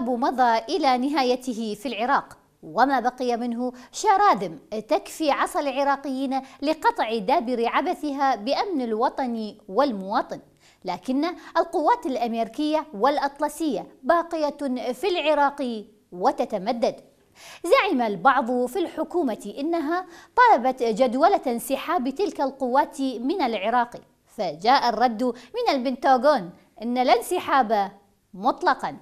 الانقلاب مضى إلى نهايته في العراق وما بقي منه شرادم تكفي عصا العراقيين لقطع دابر عبثها بأمن الوطن والمواطن لكن القوات الأمريكية والأطلسية باقية في العراق وتتمدد زعم البعض في الحكومة إنها طلبت جدولة انسحاب تلك القوات من العراق فجاء الرد من البنتاغون إن لا انسحاب مطلقاً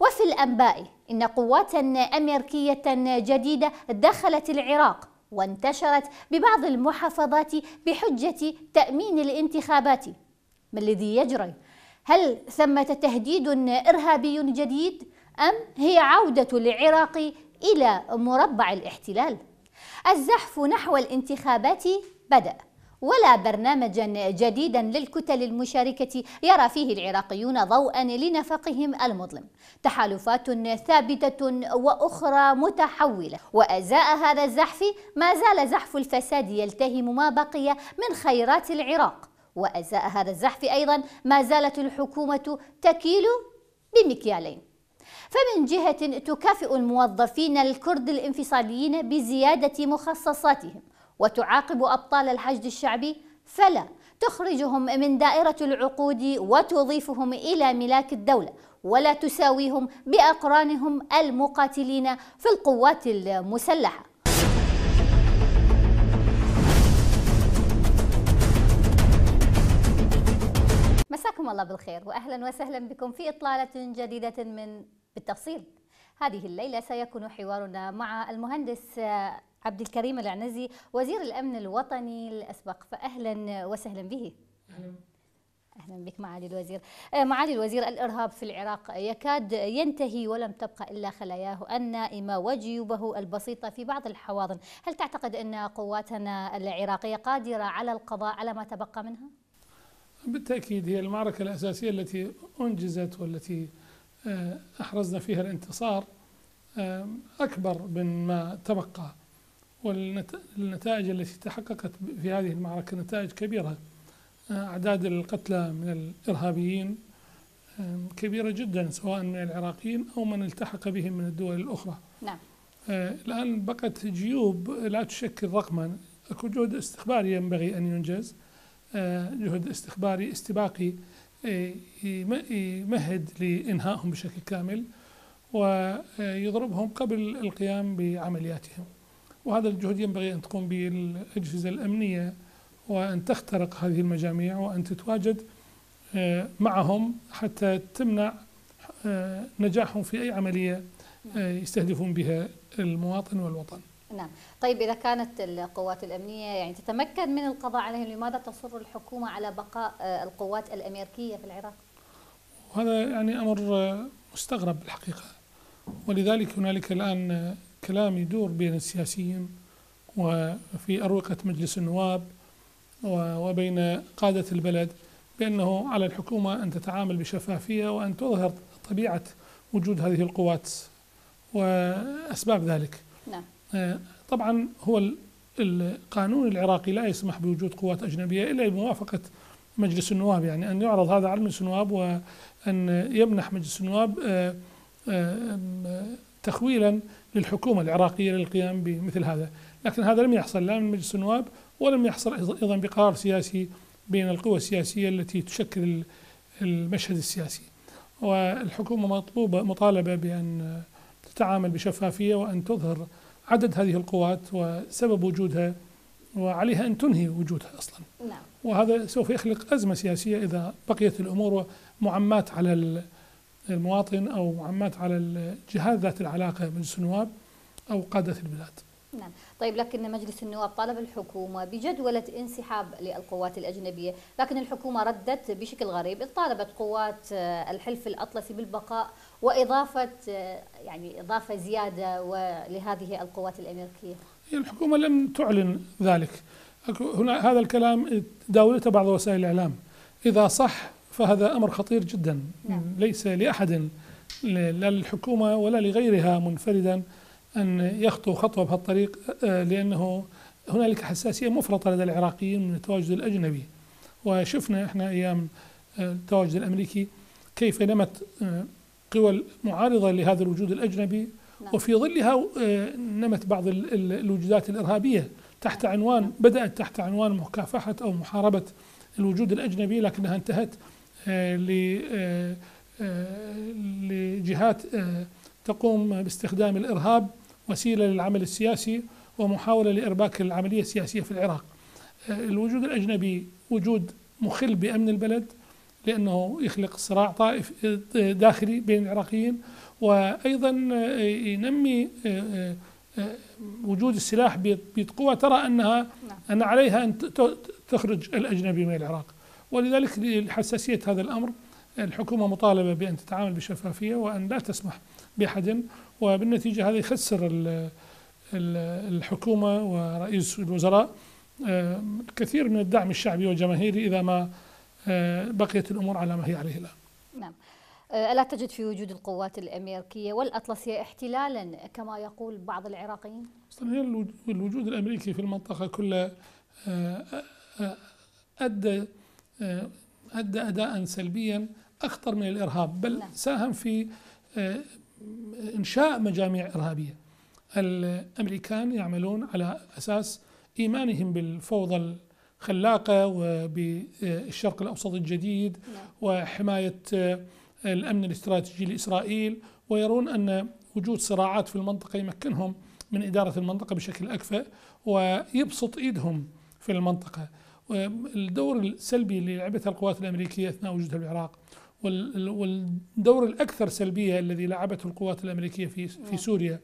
وفي الأنباء إن قوات أمريكية جديدة دخلت العراق وانتشرت ببعض المحافظات بحجة تأمين الانتخابات ما الذي يجري؟ هل ثمة تهديد إرهابي جديد؟ أم هي عودة العراق إلى مربع الاحتلال؟ الزحف نحو الانتخابات بدأ ولا برنامجا جديدا للكتل المشاركة يرى فيه العراقيون ضوءا لنفقهم المظلم تحالفات ثابتة وأخرى متحولة وأزاء هذا الزحف ما زال زحف الفساد يلتهم ما بقي من خيرات العراق وأزاء هذا الزحف أيضا ما زالت الحكومة تكيل بمكيالين فمن جهة تكافئ الموظفين الكرد الانفصاليين بزيادة مخصصاتهم وتعاقب أبطال الحشد الشعبي فلا تخرجهم من دائرة العقود وتضيفهم إلى ملاك الدولة ولا تساويهم بأقرانهم المقاتلين في القوات المسلحة مساكم الله بالخير واهلا وسهلا بكم في اطلاله جديده من بالتفصيل. هذه الليله سيكون حوارنا مع المهندس عبد الكريم العنزي وزير الأمن الوطني الأسبق فأهلا وسهلا به أهلا. اهلا بك معالي الوزير آه، معالي الوزير الارهاب في العراق يكاد ينتهي ولم تبقى الا خلاياه النائمه وجيوبه البسيطه في بعض الحواضن هل تعتقد ان قواتنا العراقيه قادره على القضاء على ما تبقى منها بالتاكيد هي المعركه الاساسيه التي انجزت والتي آه، احرزنا فيها الانتصار اكبر من ما تبقى والنتائج التي تحققت في هذه المعركة نتائج كبيرة آه، أعداد القتلى من الإرهابيين كبيرة جدا سواء من العراقيين أو من التحق بهم من الدول الأخرى نعم. آه، الآن بقت جيوب لا تشكل رقما أكو جهد استخباري ينبغي أن ينجز آه، جهد استخباري استباقي يمهد لإنهائهم بشكل كامل ويضربهم قبل القيام بعملياتهم وهذا الجهد ينبغي أن تقوم به الأجهزة الأمنية وأن تخترق هذه المجاميع وأن تتواجد آه، معهم حتى تمنع آه، نجاحهم في أي عملية آه، يستهدفون بها المواطن والوطن نعم طيب إذا كانت القوات الأمنية يعني تتمكن من القضاء عليهم لماذا تصر الحكومة على بقاء القوات الأمريكية في العراق؟ وهذا يعني أمر مستغرب الحقيقة ولذلك هنالك الآن كلام يدور بين السياسيين وفي أروقة مجلس النواب وبين قادة البلد بأنه على الحكومة أن تتعامل بشفافية وأن تظهر طبيعة وجود هذه القوات وأسباب ذلك نعم. آه، طبعا هو القانون العراقي لا يسمح بوجود قوات أجنبية إلا بموافقة مجلس النواب يعني أن يعرض هذا على مجلس النواب وأن يمنح مجلس النواب آه، آه، تخويلا للحكومة العراقية للقيام بمثل هذا لكن هذا لم يحصل لا من مجلس النواب ولم يحصل أيضا بقرار سياسي بين القوى السياسية التي تشكل المشهد السياسي والحكومة مطلوبة مطالبة بأن تتعامل بشفافية وأن تظهر عدد هذه القوات وسبب وجودها وعليها أن تنهي وجودها أصلا نعم. وهذا سوف يخلق أزمة سياسية إذا بقيت الأمور معمات على المواطن أو عمات على الجهات ذات العلاقة مجلس النواب أو قادة البلاد نعم طيب لكن مجلس النواب طالب الحكومة بجدولة انسحاب للقوات الأجنبية لكن الحكومة ردت بشكل غريب طالبت قوات الحلف الأطلسي بالبقاء وإضافة يعني إضافة زيادة لهذه القوات الأمريكية الحكومة لم تعلن ذلك هنا هذا الكلام داولته بعض وسائل الإعلام إذا صح فهذا أمر خطير جدا نعم. ليس لأحد لا للحكومة ولا لغيرها منفردا أن يخطو خطوة بهالطريق آه، لأنه هنالك حساسية مفرطة لدى العراقيين من التواجد الأجنبي وشفنا احنا أيام آه، التواجد الأمريكي كيف نمت آه، قوى معارضة لهذا الوجود الأجنبي نعم. وفي ظلها نمت بعض الوجودات الإرهابية تحت عنوان بدأت تحت عنوان مكافحة أو محاربة الوجود الأجنبي لكنها انتهت آه، آه، آه، لجهات تقوم باستخدام الإرهاب وسيلة للعمل السياسي ومحاولة لإرباك العملية السياسية في العراق الوجود الأجنبي وجود مخل بأمن البلد لأنه يخلق صراع طائف داخلي بين العراقيين وأيضا ينمي وجود السلاح بقوة ترى أنها نعم. أن عليها أن تخرج الأجنبي من العراق ولذلك لحساسية هذا الأمر الحكومة مطالبة بأن تتعامل بشفافية وأن لا تسمح بأحد وبالنتيجة هذا يخسر الحكومة ورئيس الوزراء الكثير آه، من الدعم الشعبي والجماهيري إذا ما آه، بقيت الأمور على ما هي عليه الآن نعم آه، ألا تجد في وجود القوات الأمريكية والأطلسية احتلالا كما يقول بعض العراقيين؟ الوجود الأمريكي في المنطقة كلها أدى آه، أدى أداء سلبيا أخطر من الإرهاب بل نعم. ساهم في آه، إنشاء مجاميع إرهابية الأمريكان يعملون على أساس إيمانهم بالفوضى الخلاقة وبالشرق الأوسط الجديد نعم. وحماية آه، الأمن الاستراتيجي لإسرائيل ويرون أن وجود صراعات في المنطقة يمكنهم من إدارة المنطقة بشكل أكفأ ويبسط إيدهم في المنطقة والدور السلبي اللي لعبته القوات الامريكيه اثناء وجودها بالعراق والدور الاكثر سلبيه الذي لعبته القوات الامريكيه في في سوريا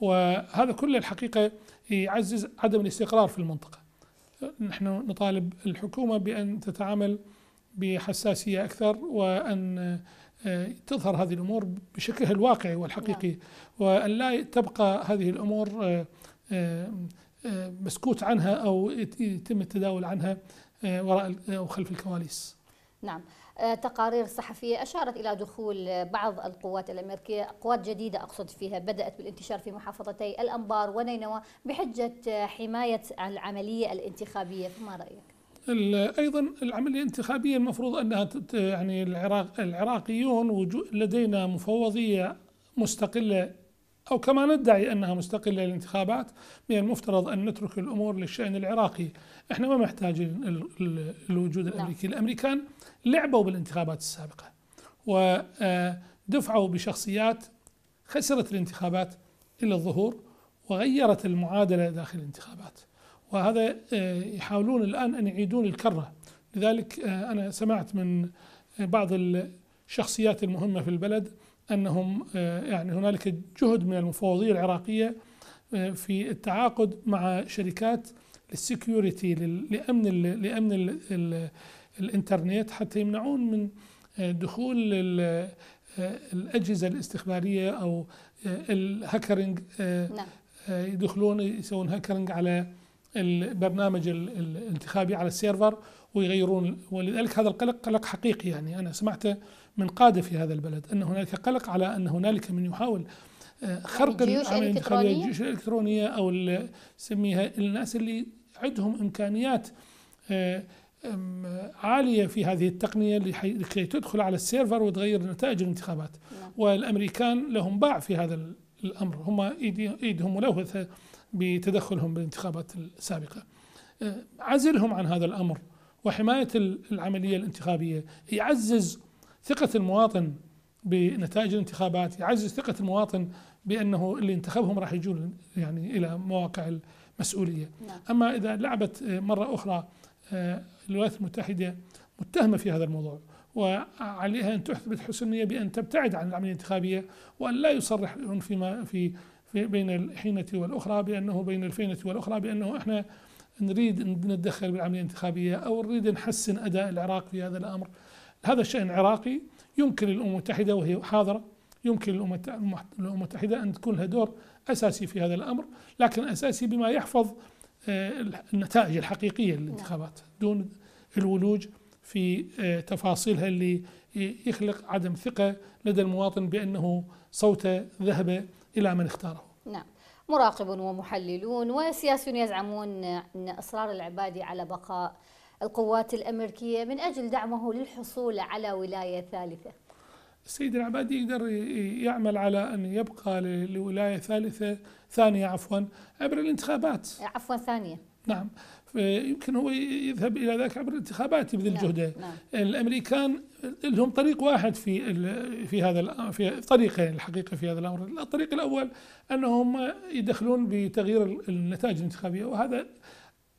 وهذا كله الحقيقه يعزز عدم الاستقرار في المنطقه. نحن نطالب الحكومه بان تتعامل بحساسيه اكثر وان آه، تظهر هذه الامور بشكلها الواقعي والحقيقي نعم. وان لا تبقى هذه الامور آه، آه، آه، مسكوت عنها او يتم التداول عنها آه، وراء او خلف الكواليس. نعم. آه، تقارير صحفية أشارت إلى دخول بعض القوات الأمريكية قوات جديدة أقصد فيها بدأت بالانتشار في محافظتي الأنبار ونينوى بحجة حماية العملية الانتخابية فما رأيك؟ ايضا العمليه الانتخابيه المفروض انها يعني العراق العراقيون لدينا مفوضيه مستقله أو كما ندعي أنها مستقلة للانتخابات من المفترض أن نترك الأمور للشأن العراقي إحنا ما محتاجين الوجود نعم. الأمريكي الأمريكان لعبوا بالانتخابات السابقة ودفعوا آه، بشخصيات خسرت الانتخابات إلى الظهور وغيرت المعادلة داخل الانتخابات وهذا آه، يحاولون الآن أن يعيدون الكرة لذلك آه، أنا سمعت من بعض الشخصيات المهمة في البلد انهم آه، يعني هنالك جهد من المفوضيه العراقيه آه، في التعاقد مع شركات السكيورتي لامن الـ لامن الـ الـ الانترنت حتى يمنعون من آه، دخول الاجهزه الاستخباريه او الهاكرنج نعم. يدخلون يسوون هاكرنج على البرنامج الانتخابي على السيرفر ويغيرون ولذلك هذا القلق قلق حقيقي يعني انا سمعته من قادة في هذا البلد أن هنالك قلق على أن هنالك من يحاول آه، خرق العملية الانتخابية الجيوش الإلكترونية أو سميها الناس اللي عندهم إمكانيات آه، عالية في هذه التقنية لكي تدخل على السيرفر وتغير نتائج الانتخابات نعم. والأمريكان لهم باع في هذا الأمر هم إيدهم ملوثة بتدخلهم بالانتخابات السابقة آه، عزلهم عن هذا الأمر وحماية العملية الانتخابية يعزز ثقة المواطن بنتائج الانتخابات يعزز ثقة المواطن بأنه اللي انتخبهم راح يجون يعني إلى مواقع المسؤولية نعم. أما إذا لعبت مرة أخرى آه، الولايات المتحدة متهمة في هذا الموضوع وعليها أن تثبت حسنية بأن تبتعد عن العملية الانتخابية وأن لا يصرح فيما في, بين الحينة والأخرى بأنه بين الفينة والأخرى بأنه إحنا نريد نتدخل بالعملية الانتخابية أو نريد نحسن أداء العراق في هذا الأمر هذا الشأن العراقي يمكن للأمم المتحدة وهي حاضرة يمكن للأمم المتحدة أن تكون لها دور أساسي في هذا الأمر لكن أساسي بما يحفظ آه، النتائج الحقيقية للانتخابات دون الولوج في آه، تفاصيلها اللي يخلق عدم ثقة لدى المواطن بأنه صوته ذهب إلى من اختاره نعم مراقب ومحللون وسياسيون يزعمون أن إصرار العبادي على بقاء القوات الأمريكية من أجل دعمه للحصول على ولاية ثالثة السيد العبادي يقدر يعمل على أن يبقى لولاية ثالثة ثانية عفوا عبر الانتخابات عفوا ثانية نعم يمكن هو يذهب الى ذاك عبر الانتخابات يبذل نعم. جهده نعم. الامريكان لهم طريق واحد في في هذا في طريقين الحقيقه في هذا الامر، الطريق الاول انهم يدخلون بتغيير النتائج الانتخابيه وهذا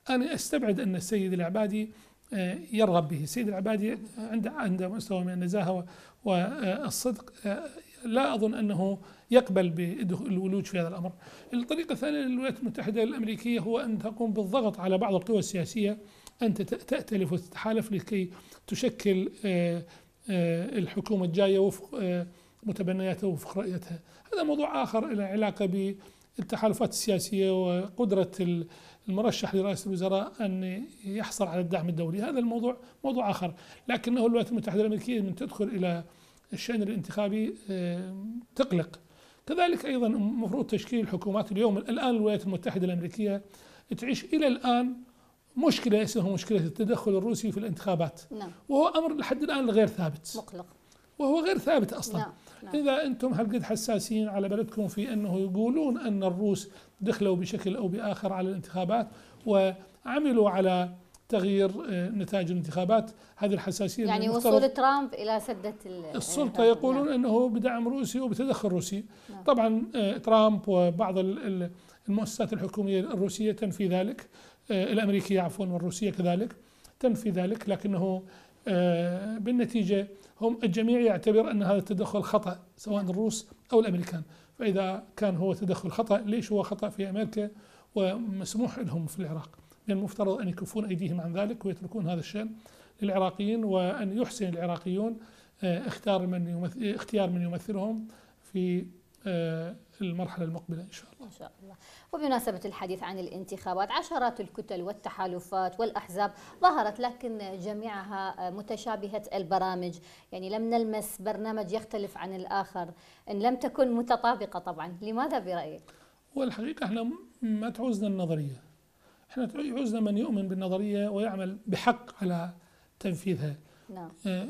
أنا أستبعد أن السيد العبادي آه، يرغب به السيد العبادي عنده عنده مستوى من النزاهة والصدق آه، لا أظن أنه يقبل بالولوج في هذا الأمر الطريقة الثانية للولايات المتحدة الأمريكية هو أن تقوم بالضغط على بعض القوى السياسية أن تأتلف وتتحالف لكي تشكل آه، الحكومة الجاية وفق متبنياتها وفق رؤيتها. هذا موضوع آخر له علاقة بالتحالفات السياسية وقدرة المرشح لرئاسة الوزراء أن يحصل على الدعم الدولي هذا الموضوع موضوع آخر لكنه الولايات المتحدة الأمريكية من تدخل إلى الشأن الانتخابي آه، تقلق كذلك أيضا المفروض تشكيل الحكومات اليوم الآن الولايات المتحدة الأمريكية تعيش إلى الآن مشكلة اسمها مشكلة التدخل الروسي في الانتخابات نعم. وهو أمر لحد الآن غير ثابت مقلق وهو غير ثابت أصلا نعم. نعم. إذا أنتم قد حساسين على بلدكم في أنه يقولون أن الروس دخلوا بشكل أو بآخر على الانتخابات وعملوا على تغيير آه، نتائج الانتخابات هذه الحساسيه يعني وصول ترامب الى سده السلطه يقولون نعم. انه بدعم روسي وبتدخل روسي نعم. طبعا آه، ترامب وبعض المؤسسات الحكوميه الروسيه تنفي ذلك آه، الامريكيه عفوا والروسيه كذلك تنفي ذلك لكنه آه، بالنتيجة هم الجميع يعتبر أن هذا التدخل خطأ سواء الروس أو الأمريكان فإذا كان هو تدخل خطأ ليش هو خطأ في أمريكا ومسموح لهم في العراق من المفترض أن يكفون أيديهم عن ذلك ويتركون هذا الشأن للعراقيين وأن يحسن العراقيون آه، اختيار من اختيار من يمثلهم في آه، المرحلة المقبلة إن شاء الله إن شاء الله وبمناسبة الحديث عن الانتخابات عشرات الكتل والتحالفات والأحزاب ظهرت لكن جميعها متشابهة البرامج يعني لم نلمس برنامج يختلف عن الآخر إن لم تكن متطابقة طبعا لماذا برأيك؟ والحقيقة احنا ما تعوزنا النظرية احنا يعوزنا من يؤمن بالنظرية ويعمل بحق على تنفيذها نعم آه،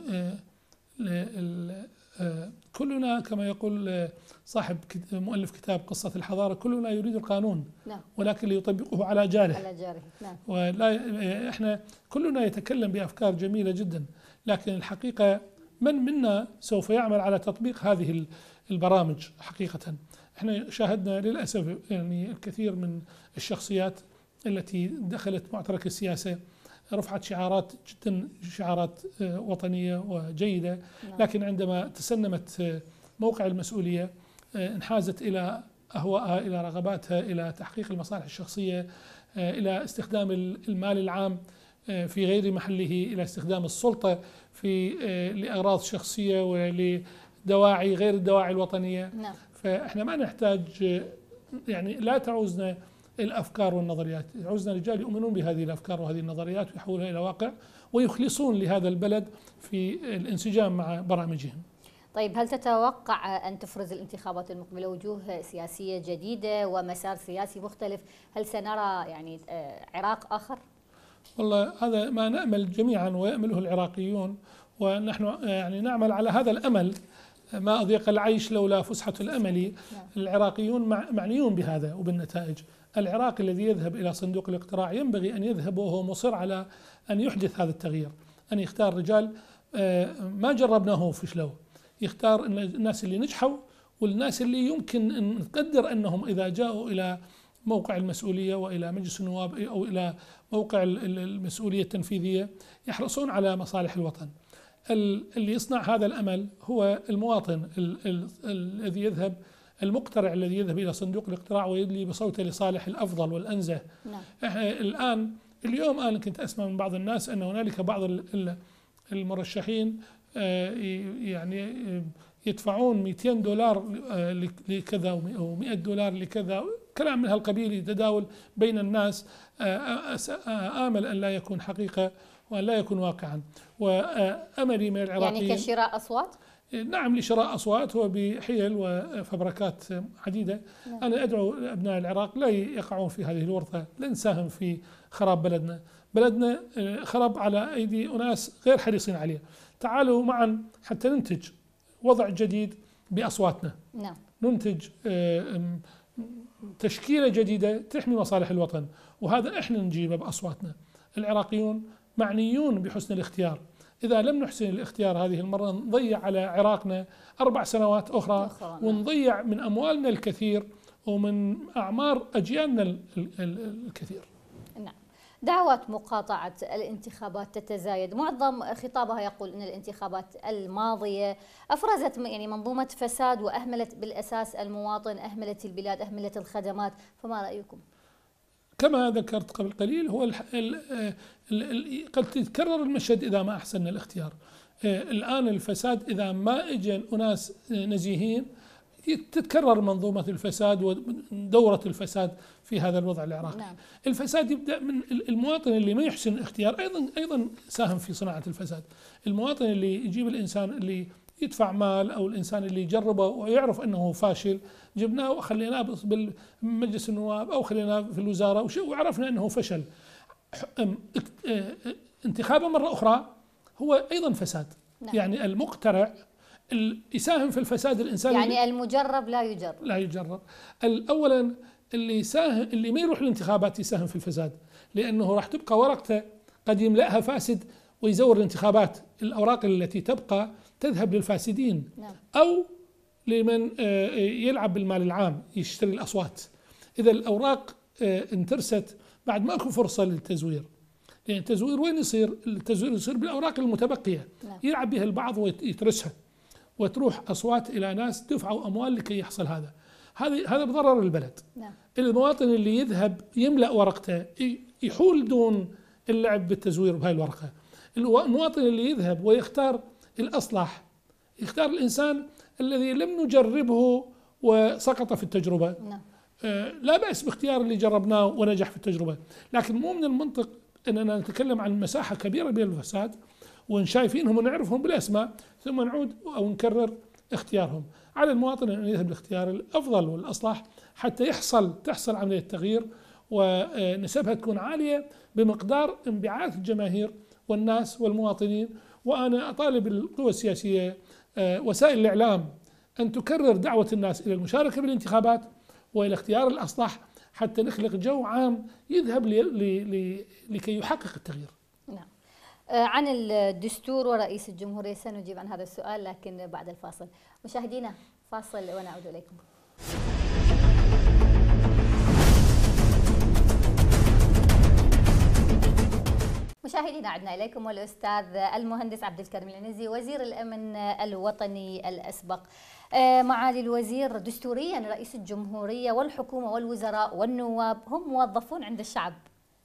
آه، آه، كلنا كما يقول آه، صاحب مؤلف كتاب قصة الحضارة كلنا يريد القانون نعم. ولكن ليطبقه على جاره على جاره نعم. ولا آه، احنا كلنا يتكلم بأفكار جميلة جدا لكن الحقيقة من منا سوف يعمل على تطبيق هذه البرامج حقيقة احنا شاهدنا للأسف يعني الكثير من الشخصيات التي دخلت معترك السياسة رفعت شعارات جدا شعارات آه، وطنيه وجيده نعم. لكن عندما تسنمت آه، موقع المسؤوليه آه، انحازت الى اهوائها الى رغباتها الى تحقيق المصالح الشخصيه الى استخدام المال العام في غير محله الى استخدام السلطه في لاغراض شخصيه ولدواعي غير الدواعي الوطنيه نعم. فاحنا ما نحتاج يعني لا تعوزنا الأفكار والنظريات عزنا رجال يؤمنون بهذه الأفكار وهذه النظريات ويحولها إلى واقع ويخلصون لهذا البلد في الانسجام مع برامجهم طيب هل تتوقع أن تفرز الانتخابات المقبلة وجوه سياسية جديدة ومسار سياسي مختلف هل سنرى يعني آه، عراق آخر؟ والله هذا ما نأمل جميعا ويأمله العراقيون ونحن آه، يعني نعمل على هذا الأمل ما أضيق العيش لولا فسحة الأمل نعم. العراقيون معنيون بهذا وبالنتائج العراق الذي يذهب إلى صندوق الاقتراع ينبغي أن يذهب وهو مصر على أن يحدث هذا التغيير أن يختار رجال آه، ما جربناه وفشلوا يختار الناس اللي نجحوا والناس اللي يمكن أن نقدر أنهم إذا جاءوا إلى موقع المسؤولية وإلى مجلس النواب أو إلى موقع المسؤولية التنفيذية يحرصون على مصالح الوطن اللي يصنع هذا الأمل هو المواطن الذي يذهب المقترع الذي يذهب إلى صندوق الاقتراع ويدلي بصوته لصالح الأفضل والأنزه نعم. إحنا الآن اليوم أنا كنت أسمع من بعض الناس أن هنالك بعض المرشحين آه، يعني آه، يدفعون 200 دولار آه، لكذا أو 100 دولار لكذا كلام من هالقبيل يتداول بين الناس آمل أن لا يكون حقيقة وأن لا يكون واقعا وأملي من يعني العراقيين يعني كشراء أصوات؟ إيه، نعم لشراء أصوات وبحيل وفبركات عديدة نعم. أنا أدعو أبناء العراق لا يقعون في هذه الورطة لا نساهم في خراب بلدنا بلدنا إيه، خرب على أيدي أناس غير حريصين عليه تعالوا معا حتى ننتج وضع جديد بأصواتنا نعم. ننتج إيه، تشكيلة جديدة تحمي مصالح الوطن وهذا إحنا نجيبه بأصواتنا العراقيون معنيون بحسن الاختيار إذا لم نحسن الاختيار هذه المرة نضيع على عراقنا أربع سنوات أخرى نعم. ونضيع من أموالنا الكثير ومن أعمار أجيالنا الكثير نعم دعوات مقاطعة الانتخابات تتزايد معظم خطابها يقول أن الانتخابات الماضية أفرزت يعني منظومة فساد وأهملت بالأساس المواطن أهملت البلاد أهملت الخدمات فما رأيكم؟ كما ذكرت قبل قليل هو الـ الـ الـ قد تتكرر المشهد إذا ما أحسن الاختيار آه، الآن الفساد إذا ما اجى أناس آه، نزيهين تتكرر منظومة الفساد ودورة الفساد في هذا الوضع العراقي نعم. الفساد يبدأ من المواطن اللي ما يحسن الاختيار أيضا أيضا ساهم في صناعة الفساد المواطن اللي يجيب الإنسان اللي يدفع مال او الانسان اللي يجربه ويعرف انه فاشل جبناه وخليناه بمجلس النواب او خليناه في الوزاره وعرفنا انه فشل آه، آه، انتخابه مره اخرى هو ايضا فساد نعم. يعني المقترع يساهم في الفساد الانساني يعني المجرب لا يجرب لا يجرب اولا اللي يساهم اللي ما يروح الانتخابات يساهم في الفساد لانه راح تبقى ورقته قد يملاها فاسد ويزور الانتخابات الاوراق التي تبقى تذهب للفاسدين نعم. أو لمن آه، يلعب بالمال العام يشتري الأصوات إذا الأوراق آه، انترست بعد ماكو فرصة للتزوير يعني التزوير وين يصير؟ التزوير يصير بالأوراق المتبقية نعم. يلعب بها البعض ويترسها وتروح أصوات إلى ناس دفعوا أموال لكي يحصل هذا هذا هذا بضرر البلد نعم. المواطن اللي يذهب يملأ ورقته يحول دون اللعب بالتزوير بهاي الورقة المواطن اللي يذهب ويختار الأصلح يختار الإنسان الذي لم نجربه وسقط في التجربة نعم. آه، لا بأس باختيار اللي جربناه ونجح في التجربة لكن مو من المنطق أننا نتكلم عن مساحة كبيرة من الفساد ونشايفينهم ونعرفهم بالأسماء ثم نعود أو نكرر اختيارهم على المواطن أن يذهب لاختيار الأفضل والأصلح حتى يحصل تحصل عملية تغيير ونسبها آه، تكون عالية بمقدار انبعاث الجماهير والناس والمواطنين وأنا أطالب القوى السياسية آه، وسائل الإعلام أن تكرر دعوة الناس إلى المشاركة بالانتخابات وإلى اختيار الأصلح حتى نخلق جو عام يذهب لي لي لكي يحقق التغيير نعم. آه، عن الدستور ورئيس الجمهورية سنجيب عن هذا السؤال لكن بعد الفاصل مشاهدينا فاصل ونعود إليكم مشاهدينا عدنا اليكم والاستاذ المهندس عبد الكريم العنزي وزير الامن الوطني الاسبق. آه، معالي الوزير دستوريا رئيس الجمهوريه والحكومه والوزراء والنواب هم موظفون عند الشعب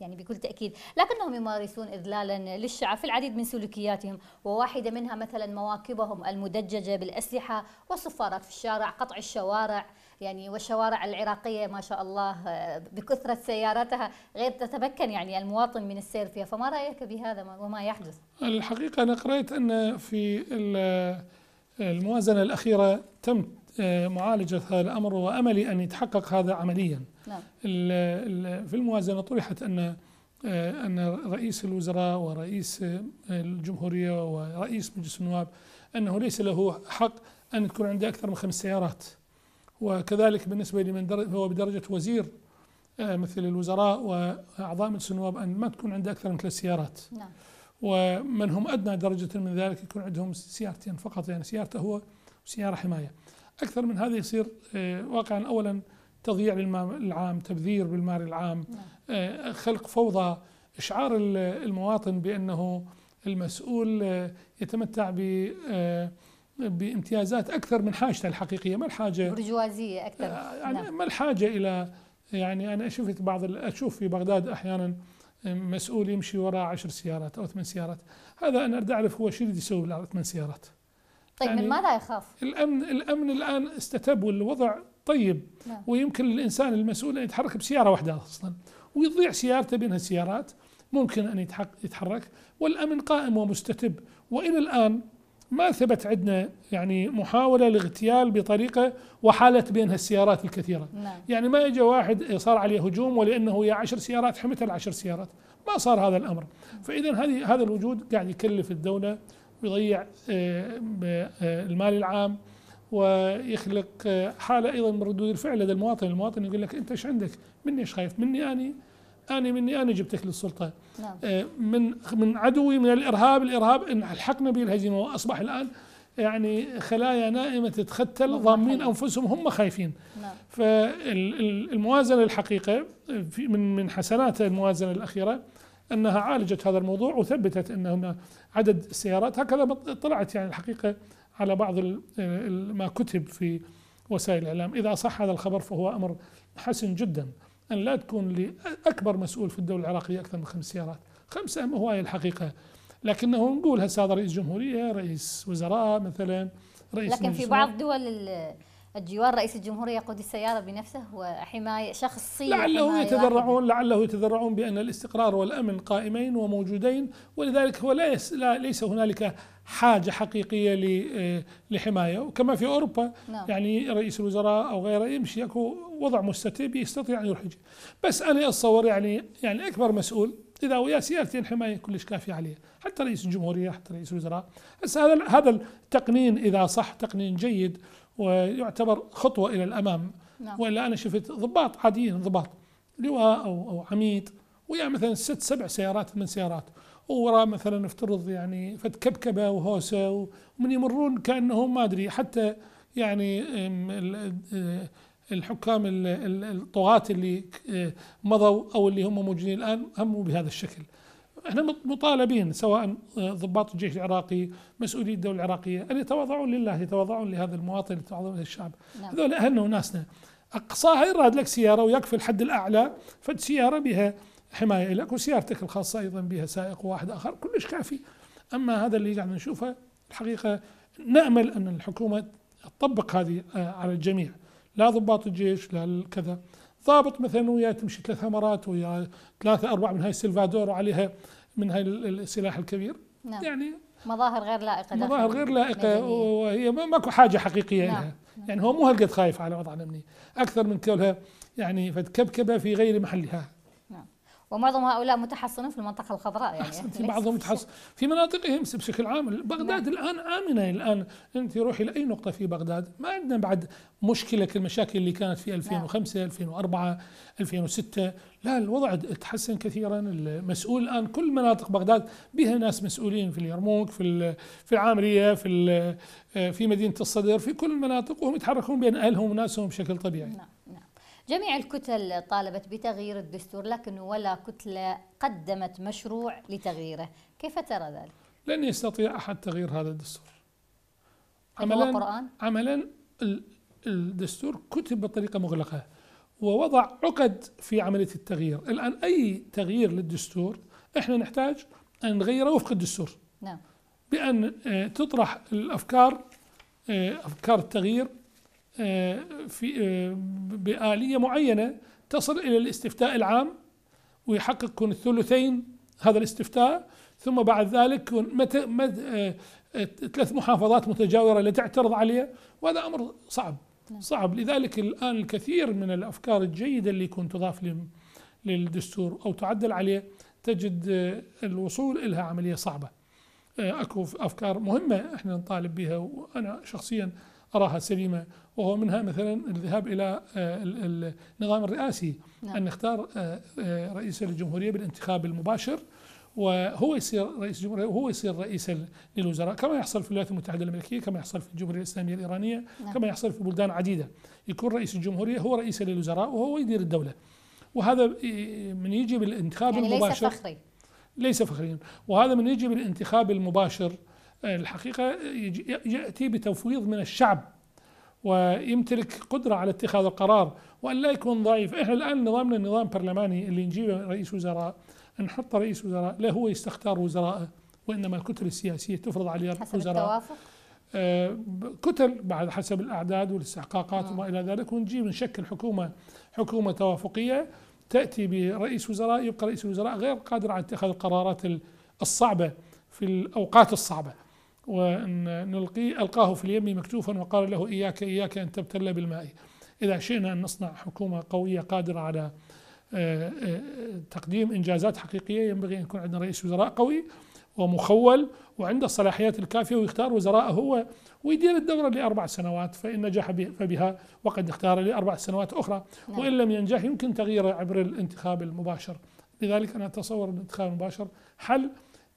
يعني بكل تأكيد لكنهم يمارسون إذلالا للشعب في العديد من سلوكياتهم وواحدة منها مثلا مواكبهم المدججة بالأسلحة والصفارات في الشارع قطع الشوارع يعني والشوارع العراقية ما شاء الله آه، بكثرة سياراتها غير تتمكن يعني المواطن من السير فيها فما رأيك بهذا وما يحدث؟ الحقيقة أنا قرأت أن في الموازنة الأخيرة تم آه، معالجة هذا الأمر وأملي أن يتحقق هذا عمليا نعم. في الموازنة طرحت أن آه، أن رئيس الوزراء ورئيس الجمهورية ورئيس مجلس النواب أنه ليس له حق أن تكون عنده أكثر من خمس سيارات وكذلك بالنسبة لمن هو بدرجة وزير آه، مثل الوزراء وأعضاء مجلس النواب أن ما تكون عنده أكثر من ثلاث سيارات نعم. ومن هم أدنى درجة من ذلك يكون عندهم سيارتين فقط يعني سيارته هو وسيارة حماية أكثر من هذا يصير آه، واقعا أولا تضييع للمال العام تبذير بالمال العام نعم. آه، خلق فوضى إشعار المواطن بأنه المسؤول يتمتع ب بامتيازات اكثر من حاجته الحقيقيه ما الحاجه برجوازيه اكثر آه، يعني نعم. ما الحاجه الى يعني انا شفت بعض اشوف في بغداد احيانا مسؤول يمشي وراء عشر سيارات او ثمان سيارات هذا انا اريد اعرف هو شو اللي يسوي بالثمان سيارات طيب يعني من ماذا يخاف؟ الامن الامن الان استتب والوضع طيب نعم. ويمكن للانسان المسؤول ان يتحرك بسياره واحده اصلا ويضيع سيارته بين السيارات ممكن ان يتحرك والامن قائم ومستتب والى الان ما ثبت عندنا يعني محاوله لاغتيال بطريقه وحالت بينها السيارات الكثيره نعم. يعني ما اجى واحد صار عليه هجوم ولانه يا عشر سيارات حمت العشر سيارات ما صار هذا الامر فاذا هذه هذا الوجود قاعد يكلف الدوله ويضيع آه، آه، المال العام ويخلق آه، حاله ايضا من ردود الفعل لدى المواطن، المواطن يقول لك انت ايش عندك؟ مني ايش خايف؟ مني اني أنا مني أنا جبتك للسلطة نعم. آه، من من عدوي من الإرهاب الإرهاب إن الحقنا به الهزيمة وأصبح الآن يعني خلايا نائمة تتختل ضامين أنفسهم هم خايفين نعم. فالموازنة الحقيقة آه، من من حسنات الموازنة الأخيرة أنها عالجت هذا الموضوع وثبتت أن هنا عدد السيارات هكذا طلعت يعني الحقيقة على بعض آه، ما كتب في وسائل الإعلام إذا صح هذا الخبر فهو أمر حسن جدا أن لا تكون لأكبر مسؤول في الدولة العراقية أكثر من خمس سيارات خمسة هواية الحقيقة لكنه نقول هسه رئيس جمهورية رئيس وزراء مثلا رئيس لكن في بعض دول الجوار رئيس الجمهورية يقود السيارة بنفسه وحماية شخصية لعله يتذرعون لعله يتذرعون بأن الاستقرار والأمن قائمين وموجودين ولذلك هو لا ليس هنالك حاجة حقيقية آه، لحماية وكما في أوروبا نعم. يعني رئيس الوزراء أو غيره يمشي أكو وضع مستتب يستطيع أن يروح يجي بس أنا أتصور يعني يعني أكبر مسؤول إذا ويا سيارتين حماية كلش كافية عليه حتى رئيس الجمهورية حتى رئيس الوزراء بس هذا هذا التقنين إذا صح تقنين جيد ويعتبر خطوة إلى الأمام نعم. وإلا أنا شفت ضباط عاديين ضباط لواء أو, أو عميد ويا مثلا ست سبع سيارات ثمان سيارات وراء مثلا افترض يعني فت كبكبه وهوسه ومن يمرون كانهم ما ادري حتى يعني أه، الحكام الطغاة اللي أه، مضوا او اللي هم موجودين الان هم بهذا الشكل احنا مطالبين سواء آه، ضباط الجيش العراقي مسؤولي الدولة العراقية أن يتواضعون لله يتواضعون لهذا المواطن يتواضعون للشعب نعم. هذول أهلنا وناسنا أقصاها يراد لك سيارة ويكفي الحد الأعلى فد سيارة بها حماية لك وسيارتك الخاصة أيضا بها سائق واحد آخر كلش كافي أما هذا اللي قاعد نشوفه الحقيقة نأمل أن الحكومة تطبق هذه آه، على الجميع لا ضباط الجيش لا كذا ضابط مثلا وياه تمشي ثلاث مرات ويا ثلاثة أربعة من هاي السلفادور وعليها من هاي السلاح الكبير نعم. يعني مظاهر غير لائقة مظاهر غير لائقة وهي ماكو حاجة حقيقية نعم. لها يعني هو مو هالقد خايف على وضعنا الأمني أكثر من كونها يعني فتكبكبة في غير محلها ومعظم هؤلاء متحصنون في المنطقه الخضراء يعني في بعضهم متحصن في مناطقهم بشكل عام بغداد نعم. الان امنه الان انت روحي لاي نقطه في بغداد ما عندنا بعد مشكله كالمشاكل اللي كانت في 2005 نعم. 2004 2006 لا الوضع تحسن كثيرا المسؤول الان كل مناطق بغداد بها ناس مسؤولين في اليرموك في في العامريه في آه، في مدينه الصدر في كل المناطق وهم يتحركون بين اهلهم وناسهم بشكل طبيعي نعم. جميع الكتل طالبت بتغيير الدستور لكن ولا كتلة قدمت مشروع لتغييره كيف ترى ذلك؟ لن يستطيع أحد تغيير هذا الدستور عملا قرآن؟ عملا الدستور كتب بطريقة مغلقة ووضع عقد في عملية التغيير الآن أي تغيير للدستور إحنا نحتاج أن نغيره وفق الدستور نعم بأن آه، تطرح الأفكار آه، أفكار التغيير في آه، بآلية معينة تصل إلى الاستفتاء العام ويحقق كون الثلثين هذا الاستفتاء ثم بعد ذلك متى مت آه، آه، ثلاث محافظات متجاورة لتعترض عليها وهذا أمر صعب نعم. صعب لذلك الآن الكثير من الأفكار الجيدة اللي يكون تضاف للدستور أو تعدل عليه تجد الوصول إلها عملية صعبة أكو أفكار مهمة احنا نطالب بها وأنا شخصياً أراها سليمة وهو منها مثلا الذهاب إلى آه، النظام الرئاسي نعم. أن نختار آه، آه، رئيس الجمهورية بالانتخاب المباشر وهو يصير رئيس الجمهورية وهو يصير رئيس للوزراء كما يحصل في الولايات المتحدة الأمريكية كما يحصل في الجمهورية الإسلامية الإيرانية نعم. كما يحصل في بلدان عديدة يكون رئيس الجمهورية هو رئيس للوزراء وهو يدير الدولة وهذا من يجي بالانتخاب يعني المباشر ليس فخري ليس فخريا وهذا من يجي بالانتخاب المباشر الحقيقة يأتي بتفويض من الشعب ويمتلك قدرة على اتخاذ القرار وأن لا يكون ضعيف إحنا الآن نظامنا نظام برلماني اللي نجيب رئيس وزراء نحط رئيس وزراء لا هو يستختار وزراءه وإنما الكتل السياسية تفرض عليه حسب وزراء التوافق. آه، كتل بعد حسب الأعداد والاستحقاقات نعم. وما إلى ذلك ونجيب نشكل حكومة حكومة توافقية تأتي برئيس وزراء يبقى رئيس الوزراء غير قادر على اتخاذ القرارات الصعبة في الأوقات الصعبة ونلقيه ألقاه في اليم مكتوفا وقال له إياك إياك أن تبتل بالماء إذا شئنا أن نصنع حكومة قوية قادرة على آه، آه، تقديم إنجازات حقيقية ينبغي أن يكون عندنا رئيس وزراء قوي ومخول وعنده الصلاحيات الكافية ويختار وزراءه هو ويدير الدورة لأربع سنوات فإن نجح فبها وقد اختار لأربع سنوات أخرى نعم. وإن لم ينجح يمكن تغييره عبر الانتخاب المباشر لذلك أنا أتصور الانتخاب المباشر حل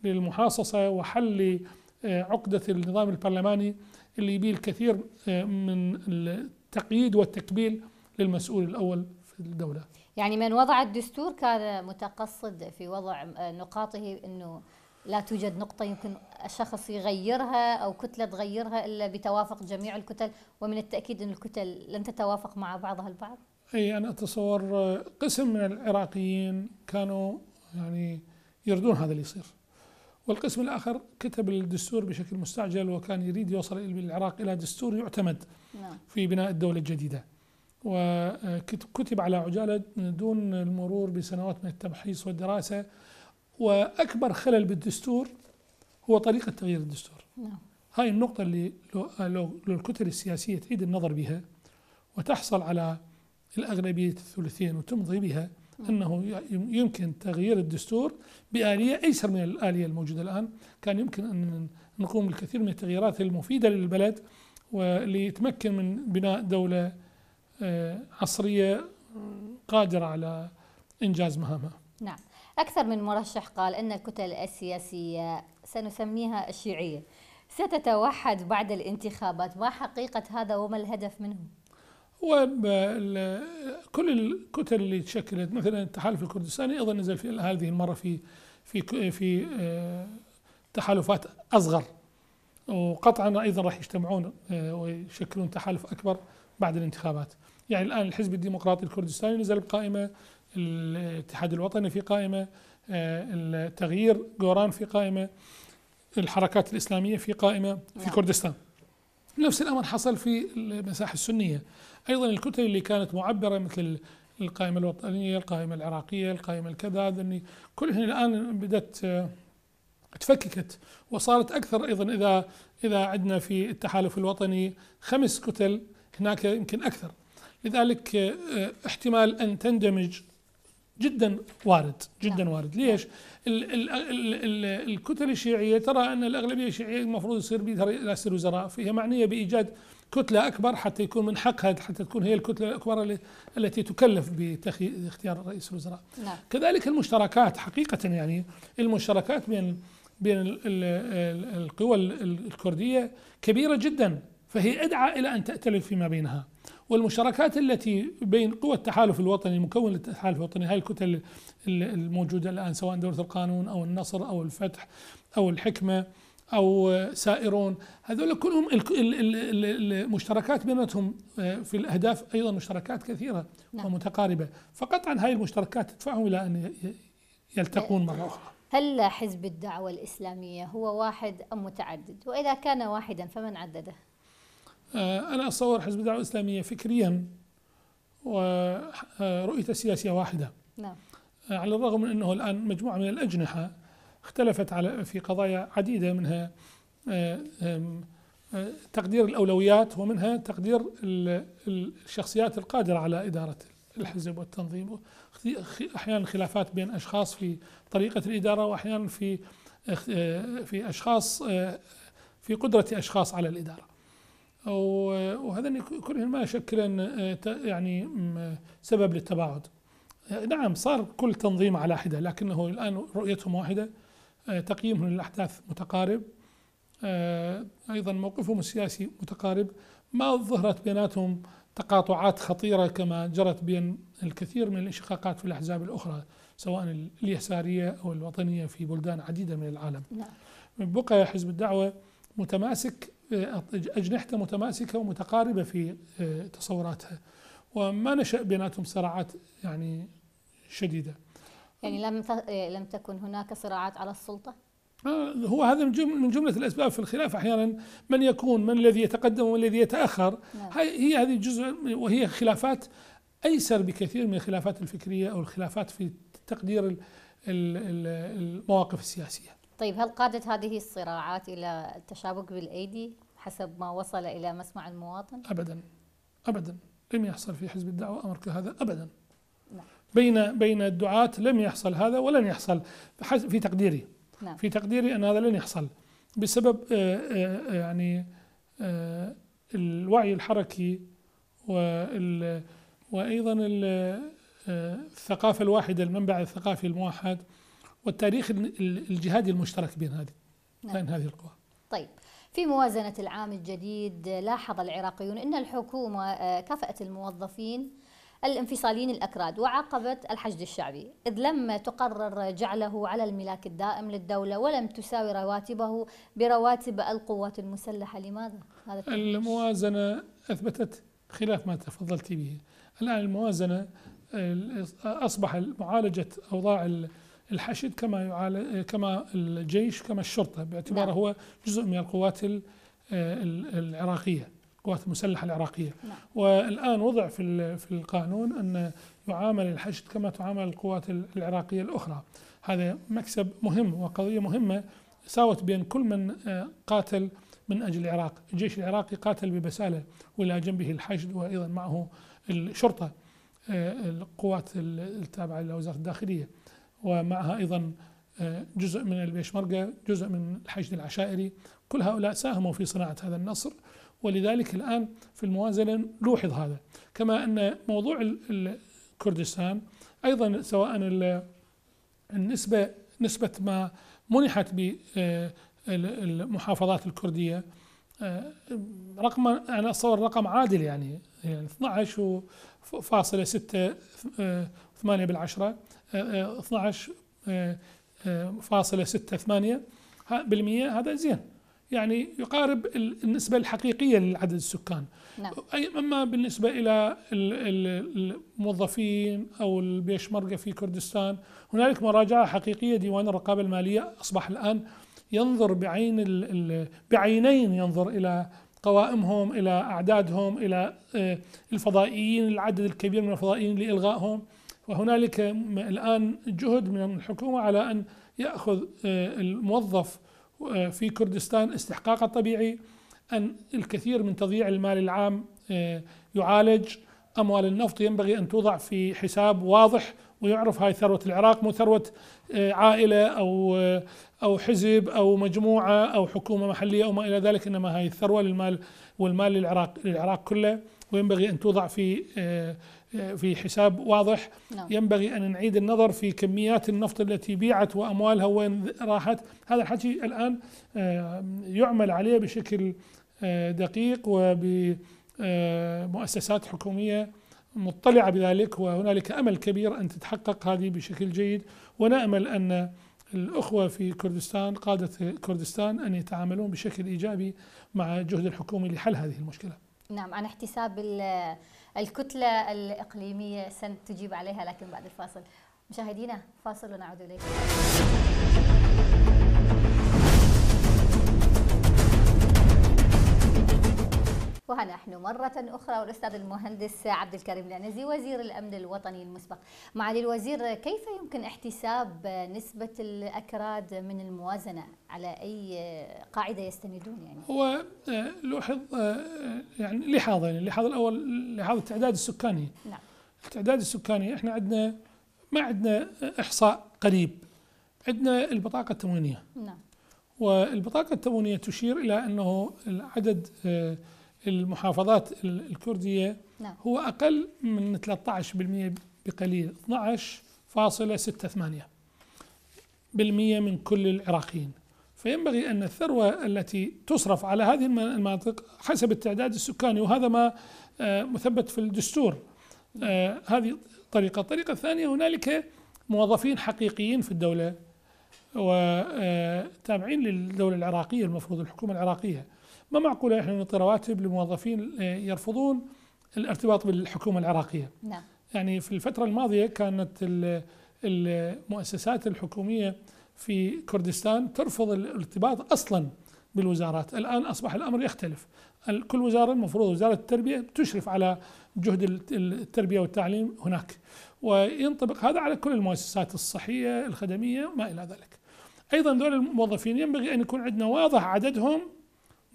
للمحاصصة وحل آه، عقدة النظام البرلماني اللي يبيه الكثير آه، من التقييد والتكبيل للمسؤول الأول في الدولة يعني من وضع الدستور كان متقصد في وضع آه، نقاطه أنه لا توجد نقطة يمكن الشخص يغيرها أو كتلة تغيرها إلا بتوافق جميع الكتل ومن التأكيد أن الكتل لن تتوافق مع بعضها البعض أي أنا أتصور قسم من العراقيين كانوا يعني يردون هذا اللي يصير والقسم الآخر كتب الدستور بشكل مستعجل وكان يريد يوصل العراق إلى دستور يعتمد نعم. في بناء الدولة الجديدة وكتب على عجالة دون المرور بسنوات من التمحيص والدراسة وأكبر خلل بالدستور هو طريقة تغيير الدستور نعم. هاي النقطة اللي لو الكتل السياسية تعيد النظر بها وتحصل على الأغلبية الثلثين وتمضي بها أنه يمكن تغيير الدستور بآلية أيسر من الآلية الموجودة الآن كان يمكن أن نقوم بالكثير من التغييرات المفيدة للبلد وليتمكن من بناء دولة آه، عصرية قادرة على إنجاز مهامها نعم أكثر من مرشح قال أن الكتل السياسية سنسميها الشيعية ستتوحد بعد الانتخابات ما حقيقة هذا وما الهدف منه؟ وكل الكتل اللي تشكلت مثلا التحالف الكردستاني ايضا نزل في هذه المره في في في آه، تحالفات اصغر وقطعا ايضا راح يجتمعون آه، ويشكلون تحالف اكبر بعد الانتخابات. يعني الان الحزب الديمقراطي الكردستاني نزل بقائمه، الاتحاد الوطني في قائمه، آه، التغيير جوران في قائمه، الحركات الاسلاميه في قائمه في نعم. كردستان. نفس الأمر حصل في المساحة السنية أيضا الكتل اللي كانت معبرة مثل القائمة الوطنية القائمة العراقية القائمة الكذا كلهن الآن بدأت آه، تفككت وصارت أكثر أيضا إذا إذا عدنا في التحالف الوطني خمس كتل هناك يمكن أكثر لذلك آه، آه، احتمال أن تندمج جدا وارد جدا نعم. وارد ليش الـ الـ الـ الـ الكتل الشيعيه ترى ان الاغلبيه الشيعيه المفروض يصير رئاسه الوزراء فهي معنيه بايجاد كتله اكبر حتى يكون من حقها حتى تكون هي الكتله الاكبر التي تكلف باختيار رئيس الوزراء نعم. كذلك المشتركات حقيقه يعني المشتركات بين بين القوى الكرديه كبيره جدا فهي ادعى الى ان تأتلف فيما بينها والمشاركات التي بين قوى التحالف الوطني مكون التحالف الوطني هاي الكتل الموجودة الآن سواء دولة القانون أو النصر أو الفتح أو الحكمة أو سائرون هذول كلهم المشتركات بينهم آه، في الأهداف أيضا مشتركات كثيرة نعم. ومتقاربة عن هاي المشتركات تدفعهم إلى أن يلتقون مرة أخرى هل حزب الدعوة الإسلامية هو واحد أم متعدد وإذا كان واحدا فمن عدده آه، أنا أتصور حزب الدعوة الإسلامية فكريا ورؤيته سياسية واحدة نعم. آه، على الرغم من أنه الآن مجموعة من الأجنحة اختلفت على في قضايا عديدة منها آه، تقدير الأولويات ومنها تقدير الشخصيات القادرة على إدارة الحزب والتنظيم أحيانا خلافات بين أشخاص في طريقة الإدارة وأحيانا في في أشخاص في قدرة أشخاص على الإدارة آه، وهذا كلهن ما شكل يعني سبب للتباعد آه، نعم صار كل تنظيم على حدة لكنه الآن رؤيتهم واحدة آه، تقييمهم للأحداث متقارب أيضا موقفهم السياسي متقارب ما ظهرت بيناتهم تقاطعات خطيرة كما جرت بين الكثير من الانشقاقات في الأحزاب الأخرى سواء اليسارية أو الوطنية في بلدان عديدة من العالم نعم. بقي حزب الدعوة متماسك أجنحته متماسكة ومتقاربة في آه، تصوراتها وما نشأ بيناتهم صراعات يعني شديدة يعني لم آه، لم تكن هناك صراعات على السلطة؟ آه، هو هذا من جملة الأسباب في الخلاف أحيانا من يكون من الذي يتقدم ومن الذي يتأخر نعم. هي هذه الجزء وهي خلافات أيسر بكثير من الخلافات الفكرية أو الخلافات في تقدير المواقف السياسية طيب هل قادت هذه الصراعات إلى التشابك بالأيدي حسب ما وصل إلى مسمع المواطن؟ أبدا أبدا لم يحصل في حزب الدعوة أمر كهذا أبدا نعم. بين بين الدعاة لم يحصل هذا ولن يحصل في تقديري نعم. في تقديري أن هذا لن يحصل بسبب آه، آه، يعني آه، الوعي الحركي وايضا الثقافه الواحده المنبع الثقافي الموحد والتاريخ الجهادي المشترك بين هذه نعم. بين هذه القوى طيب في موازنة العام الجديد لاحظ العراقيون أن الحكومة آه، كافأت الموظفين الانفصاليين الأكراد وعاقبت الحشد الشعبي إذ لم تقرر جعله على الملاك الدائم للدولة ولم تساوي رواتبه برواتب القوات المسلحة لماذا؟ هذا الموازنة أثبتت خلاف ما تفضلت به الآن الموازنة آه، أصبح معالجة أوضاع الحشد كما يعالج كما الجيش كما الشرطه باعتباره نعم. هو جزء من القوات العراقيه القوات المسلحه العراقيه نعم. والان وضع في في القانون ان يعامل الحشد كما تعامل القوات العراقيه الاخرى هذا مكسب مهم وقضيه مهمه ساوت بين كل من آه، قاتل من اجل العراق، الجيش العراقي قاتل ببساله والى جنبه الحشد وايضا معه الشرطه آه، القوات التابعه لوزاره الداخليه. ومعها أيضا آه، جزء من البيشمركة جزء من الحشد العشائري كل هؤلاء ساهموا في صناعة هذا النصر ولذلك الآن في الموازنة لوحظ هذا كما أن موضوع كردستان أيضا سواء النسبة نسبة ما منحت بالمحافظات آه، الكردية آه، رقم أنا أتصور رقم عادل يعني, يعني 12 فاصلة بالعشرة 12.68% آه، آه، بالمئة هذا زين يعني يقارب النسبة الحقيقية لعدد السكان نعم. أما بالنسبة إلى الموظفين أو البيشمركة في كردستان هنالك مراجعة حقيقية ديوان الرقابة المالية أصبح الآن ينظر بعين بعينين ينظر إلى قوائمهم إلى أعدادهم إلى آه، الفضائيين العدد الكبير من الفضائيين لإلغائهم وهنالك الآن جهد من الحكومة على أن يأخذ آه، الموظف آه، في كردستان استحقاقه الطبيعي أن الكثير من تضييع المال العام آه، يعالج أموال النفط ينبغي أن توضع في حساب واضح ويعرف هاي ثروة العراق مو ثروة عائلة أو أو حزب أو مجموعة أو حكومة محلية أو ما إلى ذلك إنما هاي الثروة للمال والمال للعراق للعراق كله وينبغي أن توضع في آه، آه، في حساب واضح نعم. ينبغي أن نعيد النظر في كميات النفط التي بيعت وأموالها وين راحت هذا الحكي الآن آه، يعمل عليه بشكل دقيق وبمؤسسات حكومية مطلعة بذلك وهنالك أمل كبير أن تتحقق هذه بشكل جيد ونأمل أن الأخوة في كردستان قادة كردستان أن يتعاملون بشكل إيجابي مع جهد الحكومي لحل هذه المشكلة نعم عن احتساب الكتلة الإقليمية سنتجيب عليها لكن بعد الفاصل مشاهدينا فاصل ونعود إليكم وها نحن مرة أخرى والأستاذ المهندس عبد الكريم العنزي وزير الأمن الوطني المسبق معالي الوزير كيف يمكن احتساب نسبة الأكراد من الموازنة على أي قاعدة يستندون يعني؟ هو آه، لوحظ آه، يعني لحظة يعني لحظة الأول لحظة التعداد السكاني نعم التعداد السكاني احنا عندنا ما عندنا إحصاء قريب عندنا البطاقة التموينية نعم والبطاقة التموينية تشير إلى أنه العدد آه، المحافظات الكردية نعم. هو أقل من 13% بقليل 12.68% بالمية من كل العراقيين فينبغي أن الثروة التي تصرف على هذه المناطق حسب التعداد السكاني وهذا ما آه، مثبت في الدستور آه، هذه طريقة الطريقة الثانية هنالك موظفين حقيقيين في الدولة وتابعين آه، للدولة العراقية المفروض الحكومة العراقية ما معقوله احنا نعطي رواتب لموظفين آه، يرفضون الارتباط بالحكومه العراقيه. نعم. يعني في الفتره الماضيه كانت المؤسسات الحكوميه في كردستان ترفض الارتباط اصلا بالوزارات، الان اصبح الامر يختلف. كل وزاره المفروض وزاره التربيه تشرف على جهد التربيه والتعليم هناك. وينطبق هذا على كل المؤسسات الصحيه، الخدميه، ما الى ذلك. ايضا دول الموظفين ينبغي ان يكون عندنا واضح عددهم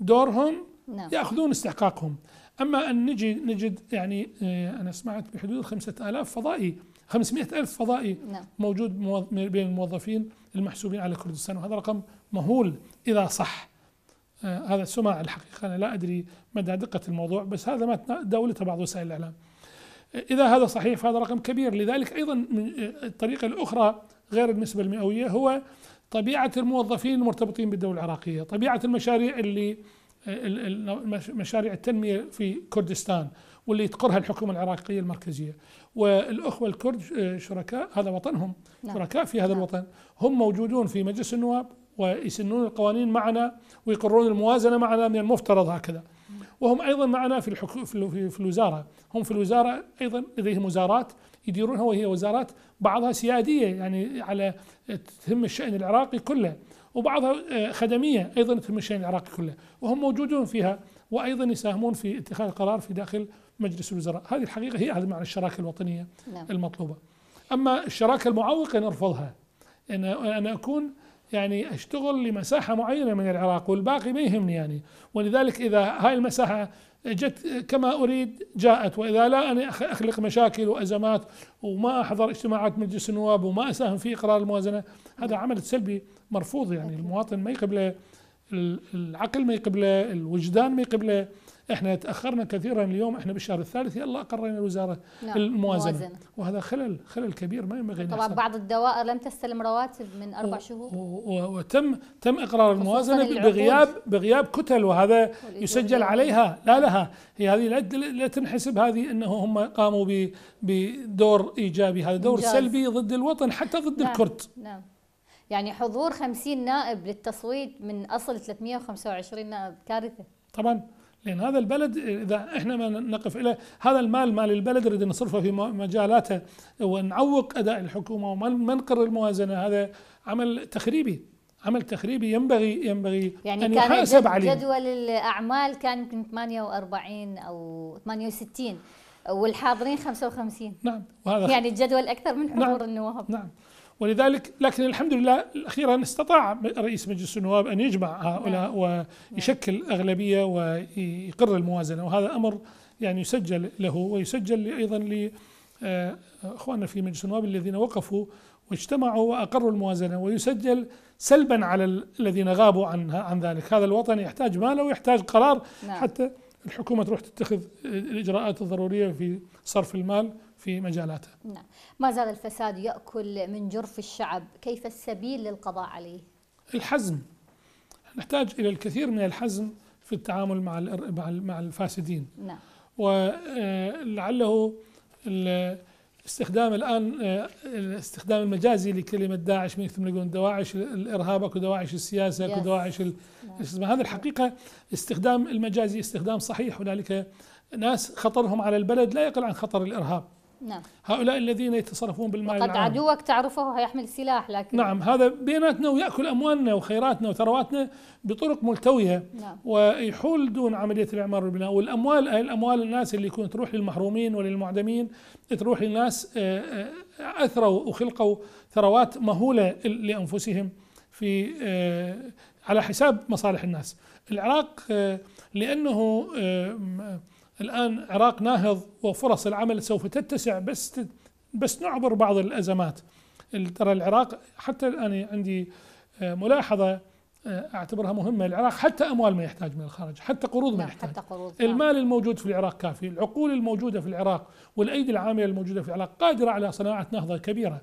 دورهم نعم. ياخذون استحقاقهم اما ان نجي نجد يعني آه، انا سمعت بحدود 5000 فضائي 500 ألف فضائي نعم. موجود بين الموظفين المحسوبين على كردستان وهذا رقم مهول إذا صح آه، هذا سمع الحقيقة أنا لا أدري مدى دقة الموضوع بس هذا ما داولته بعض وسائل الإعلام آه، إذا هذا صحيح فهذا رقم كبير لذلك أيضا من الطريقة الأخرى غير النسبة المئوية هو طبيعه الموظفين المرتبطين بالدوله العراقيه، طبيعه المشاريع اللي مشاريع التنميه في كردستان واللي تقرها الحكومه العراقيه المركزيه، والاخوه الكرد آه، شركاء هذا وطنهم، لا. نعم. شركاء في هذا لا. نعم. الوطن، هم موجودون في مجلس النواب ويسنون القوانين معنا ويقرون الموازنه معنا من المفترض هكذا. وهم ايضا معنا في الحكو في, في الوزاره هم في الوزاره ايضا لديهم وزارات يديرونها وهي وزارات بعضها سياديه يعني على تهم الشان العراقي كله وبعضها آه، خدميه ايضا تهم الشان العراقي كله وهم موجودون فيها وايضا يساهمون في اتخاذ القرار في داخل مجلس الوزراء هذه الحقيقه هي هذا معنى الشراكه الوطنيه نعم. المطلوبه اما الشراكه المعوقه نرفضها ان انا اكون يعني اشتغل لمساحه معينه من العراق والباقي ما يهمني يعني ولذلك اذا هاي المساحه جت كما اريد جاءت واذا لا انا اخلق مشاكل وازمات وما احضر اجتماعات مجلس النواب وما اساهم في اقرار الموازنه هذا عمل سلبي مرفوض يعني المواطن ما يقبله العقل ما يقبله الوجدان ما يقبله احنا تاخرنا كثيرا اليوم احنا بالشهر الثالث يلا اقرينا الوزاره نعم. الموازنه موازنة. وهذا خلل خلل كبير ما ينبغي طبعا بعض الدوائر لم تستلم رواتب من اربع شهور وتم تم اقرار الموازنه بغياب بغياب كتل وهذا يسجل عليها لا لها هي هذه لا تنحسب هذه انه هم قاموا بدور ايجابي هذا دور مجاز. سلبي ضد الوطن حتى ضد نعم. الكرد نعم يعني حضور 50 نائب للتصويت من اصل 325 نائب كارثه طبعا لأن هذا البلد إذا إحنا ما نقف إلى هذا المال مال البلد نريد نصرفه في مجالاته ونعوق أداء الحكومة وما نقر الموازنة هذا عمل تخريبي عمل تخريبي ينبغي ينبغي يعني أن كان يحاسب عليه جدول الأعمال كان يمكن 48 أو 68 والحاضرين 55 نعم وهذا يعني الجدول أكثر من حضور نعم النواب نعم ولذلك لكن الحمد لله اخيرا استطاع رئيس مجلس النواب ان يجمع هؤلاء نعم. ويشكل اغلبيه ويقر الموازنه وهذا امر يعني يسجل له ويسجل ايضا ل آه، اخواننا في مجلس النواب الذين وقفوا واجتمعوا واقروا الموازنه ويسجل سلبا على الذين غابوا عن عن ذلك، هذا الوطن يحتاج ماله ويحتاج قرار نعم. حتى الحكومه تروح تتخذ آه، الاجراءات الضروريه في صرف المال في مجالاته نعم ما زال الفساد يأكل من جرف الشعب كيف السبيل للقضاء عليه؟ الحزم نحتاج إلى الكثير من الحزم في التعامل مع مع الفاسدين نعم ولعله آه، استخدام الآن آه، الاستخدام المجازي لكلمة داعش من يقولون دواعش الإرهاب أكو دواعش السياسة أكو دواعش نعم. هذا الحقيقة استخدام المجازي استخدام صحيح هنالك ناس خطرهم على البلد لا يقل عن خطر الإرهاب نعم هؤلاء الذين يتصرفون بالمال قد عدوك تعرفه هيحمل سلاح لكن نعم هذا بيناتنا ويأكل أموالنا وخيراتنا وثرواتنا بطرق ملتوية نعم. ويحول دون عملية الإعمار والبناء والأموال الأموال الناس اللي يكون تروح للمحرومين وللمعدمين تروح للناس آه، آه، أثروا وخلقوا ثروات مهولة لأنفسهم في آه، على حساب مصالح الناس العراق لأنه الآن عراق ناهض وفرص العمل سوف تتسع بس بس نعبر بعض الأزمات ترى العراق حتى الآن عندي آه، ملاحظة آه، اعتبرها مهمه العراق حتى اموال ما يحتاج من الخارج حتى قروض ما نعم، يحتاج حتى قروض نعم. المال الموجود في العراق كافي العقول الموجوده في العراق والايدي العامله الموجوده في العراق قادره على صناعه نهضه كبيره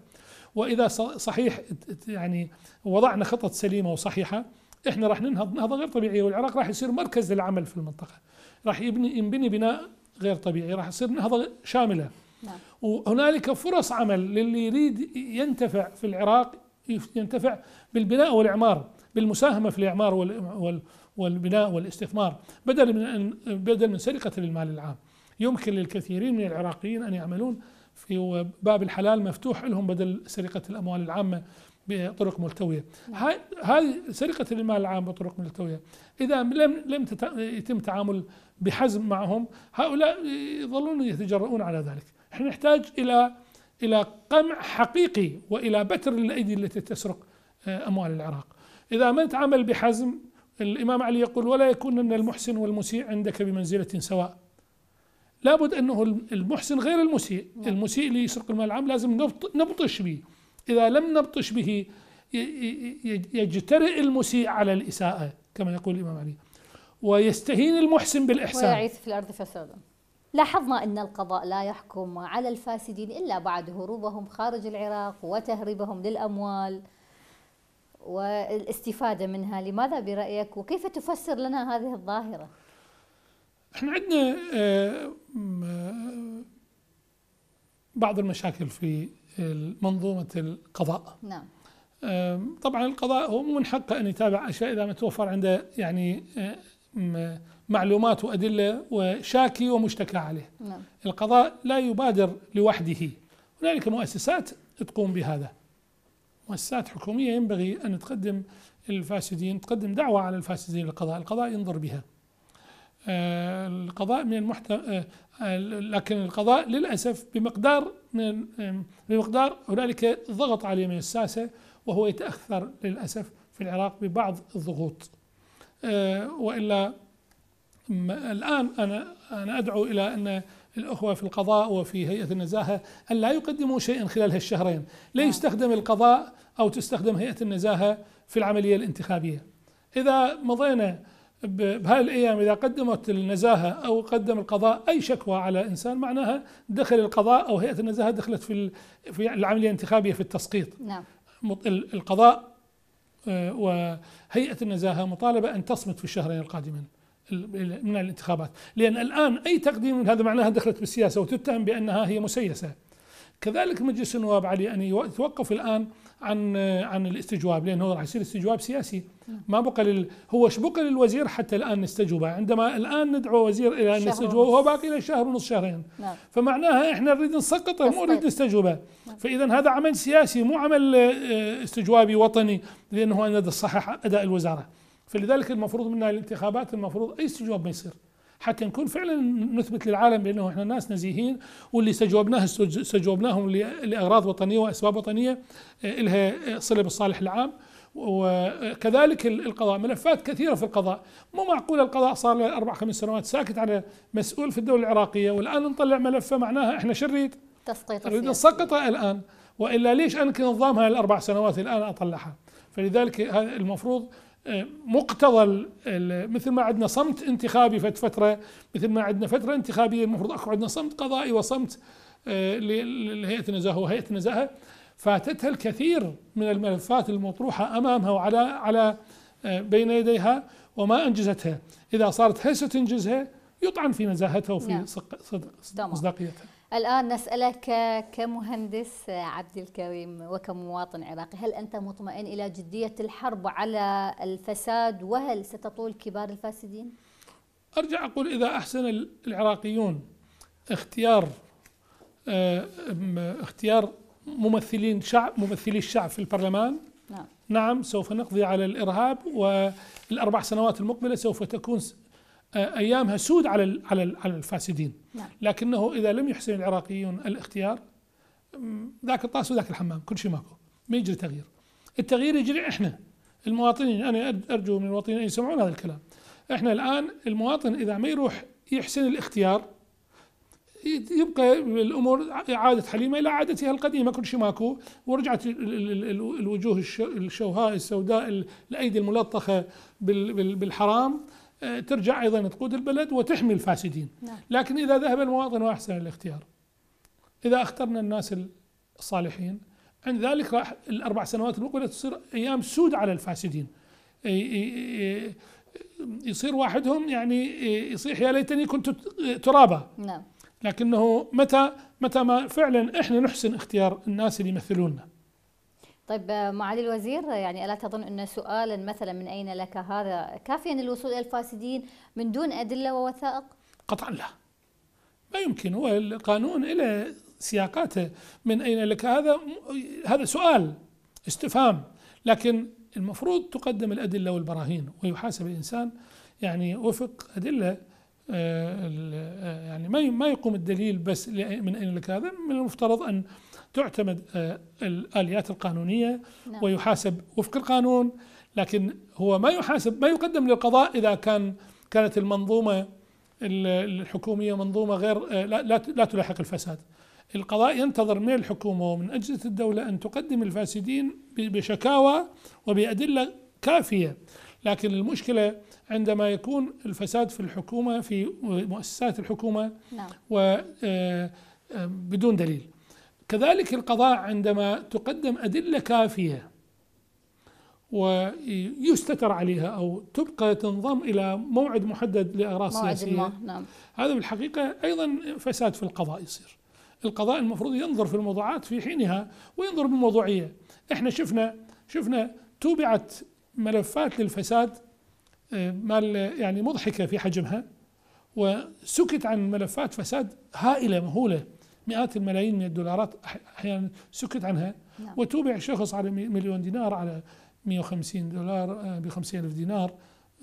واذا صحيح يعني وضعنا خطط سليمه وصحيحه احنا راح ننهض نهضه غير طبيعيه والعراق راح يصير مركز للعمل في المنطقه راح يبني ينبني بناء غير طبيعي راح يصير نهضه شامله نعم. وهنالك فرص عمل للي يريد ينتفع في العراق ينتفع بالبناء والاعمار بالمساهمه في الاعمار والبناء والاستثمار بدل من بدل من سرقه المال العام يمكن للكثيرين من العراقيين ان يعملون في باب الحلال مفتوح لهم بدل سرقه الاموال العامه بطرق ملتويه هذه سرقه المال العام بطرق ملتويه اذا لم لم يتم تعامل بحزم معهم هؤلاء يظلون يتجرؤون على ذلك احنا نحتاج الى الى قمع حقيقي والى بتر الايدي التي تسرق آه، اموال العراق اذا ما نتعامل بحزم الامام علي يقول ولا يكون ان المحسن والمسيء عندك بمنزله سواء لابد انه المحسن غير المسيء نعم. المسيء اللي يسرق المال العام لازم نبطش به إذا لم نبطش به يجترئ المسيء على الإساءة كما يقول الإمام علي ويستهين المحسن بالإحسان ويعيث في الأرض فسادا لاحظنا أن القضاء لا يحكم على الفاسدين إلا بعد هروبهم خارج العراق وتهريبهم للأموال والاستفادة منها لماذا برأيك وكيف تفسر لنا هذه الظاهرة احنا عندنا آه، بعض المشاكل في منظومة القضاء نعم طبعا القضاء هو من حقه أن يتابع أشياء إذا ما توفر عنده يعني معلومات وأدلة وشاكي ومشتكى عليه نعم. القضاء لا يبادر لوحده هنالك مؤسسات تقوم بهذا مؤسسات حكومية ينبغي أن تقدم الفاسدين تقدم دعوة على الفاسدين للقضاء القضاء ينظر بها آه، القضاء من المحت... آه، لكن القضاء للأسف بمقدار من بمقدار هنالك ضغط عليه من الساسة وهو يتأثر للأسف في العراق ببعض الضغوط آه، وإلا الآن أنا أنا أدعو إلى أن الأخوة في القضاء وفي هيئة النزاهة أن لا يقدموا شيئا خلال هالشهرين لا نعم. يستخدم القضاء أو تستخدم هيئة النزاهة في العملية الانتخابية إذا مضينا بهاي الايام اذا قدمت النزاهه او قدم القضاء اي شكوى على انسان معناها دخل القضاء او هيئه النزاهه دخلت في في العمليه الانتخابيه في التسقيط نعم القضاء آه، وهيئه النزاهه مطالبه ان تصمت في الشهرين القادمين من الانتخابات لان الان اي تقديم من هذا معناها دخلت بالسياسه وتتهم بانها هي مسيسه كذلك مجلس النواب علي ان يتوقف الان عن عن الاستجواب لانه راح يصير استجواب سياسي نعم. ما بقى لل هو ايش بقى للوزير حتى الان نستجوبه عندما الان ندعو وزير الى ان يستجوبه وهو باقي له شهر ونص شهرين نعم. فمعناها احنا نريد نسقطه مو نريد نستجوبه نعم. فاذا هذا عمل سياسي مو عمل آه، استجوابي وطني لانه انا اصحح اداء الوزاره فلذلك المفروض منا الانتخابات المفروض اي استجواب ما يصير حتى نكون فعلا نثبت للعالم بانه احنا ناس نزيهين واللي سجوبناه سجوبناهم لاغراض وطنيه واسباب وطنيه آه، لها آه، صله بالصالح العام وكذلك القضاء ملفات كثيرة في القضاء مو معقول القضاء صار له أربع خمس سنوات ساكت على مسؤول في الدولة العراقية والآن نطلع ملفة معناها إحنا شريد تسقيط نريد نسقطه الآن وإلا ليش أنا كنظامها الأربع سنوات الآن أطلعها فلذلك المفروض مقتضى مثل ما عندنا صمت انتخابي فت فتره مثل ما عندنا فتره انتخابيه المفروض اكو عندنا صمت قضائي وصمت آه، لهيئه النزاهه وهيئه النزاهه فاتتها الكثير من الملفات المطروحه امامها وعلى على آه، بين يديها وما انجزتها اذا صارت هسه تنجزها يطعن في نزاهتها وفي نعم. صدق صدق صدق مصداقيتها الآن نسألك كمهندس عبد الكريم وكمواطن عراقي هل أنت مطمئن إلى جدية الحرب على الفساد وهل ستطول كبار الفاسدين؟ أرجع أقول إذا أحسن العراقيون اختيار آه، اختيار ممثلين شعب ممثلي الشعب في البرلمان نعم. نعم سوف نقضي على الإرهاب والأربع سنوات المقبلة سوف تكون آه، ايامها سود على على على الفاسدين نعم. لكنه اذا لم يحسن العراقيون الاختيار ذاك الطاس وذاك الحمام كل شيء ماكو ما يجري تغيير التغيير يجري احنا المواطنين انا ارجو من المواطنين ان يسمعون هذا الكلام احنا الان المواطن اذا ما يروح يحسن الاختيار يبقى الامور اعاده حليمه الى عادتها القديمه كل شيء ماكو ورجعت الوجوه الشوهاء السوداء الايدي الملطخه بالحرام ترجع أيضا تقود البلد وتحمي الفاسدين نعم. لكن إذا ذهب المواطن وأحسن الاختيار إذا اخترنا الناس الصالحين عند ذلك راح الأربع سنوات المقبلة تصير أيام سود على الفاسدين يصير واحدهم يعني يصيح يا ليتني كنت ترابا نعم لكنه متى متى ما فعلا احنا نحسن اختيار الناس اللي يمثلوننا طيب آه، معالي الوزير آه، يعني ألا تظن أن سؤالا مثلا من أين لك هذا كافيا للوصول إلى الفاسدين من دون أدلة ووثائق؟ قطعا لا لا يمكن هو القانون إلى سياقاته من أين لك هذا هذا سؤال استفهام لكن المفروض تقدم الأدلة والبراهين ويحاسب الإنسان يعني وفق أدلة آه، يعني ما ما يقوم الدليل بس من أين لك هذا من المفترض أن تعتمد آه، الآليات القانونية نعم. ويحاسب وفق القانون لكن هو ما يحاسب ما يقدم للقضاء إذا كان كانت المنظومة الحكومية منظومة غير آه، لا, لا تلاحق الفساد القضاء ينتظر من الحكومة ومن أجهزة الدولة أن تقدم الفاسدين بشكاوى وبأدلة كافية لكن المشكلة عندما يكون الفساد في الحكومة في آه، مؤسسات الحكومة نعم. بدون دليل كذلك القضاء عندما تقدم أدلة كافية ويستتر عليها أو تبقى تنضم إلى موعد محدد لاغراض سياسية نعم. هذا بالحقيقة أيضا فساد في القضاء يصير القضاء المفروض ينظر في الموضوعات في حينها وينظر بموضوعية احنا شفنا شفنا توبعت ملفات للفساد آه، مال يعني مضحكة في حجمها وسكت عن ملفات فساد هائلة مهولة مئات الملايين من الدولارات احيانا سكت عنها نعم. وتوبع شخص على مليون دينار على 150 دولار آه، ب 50000 دينار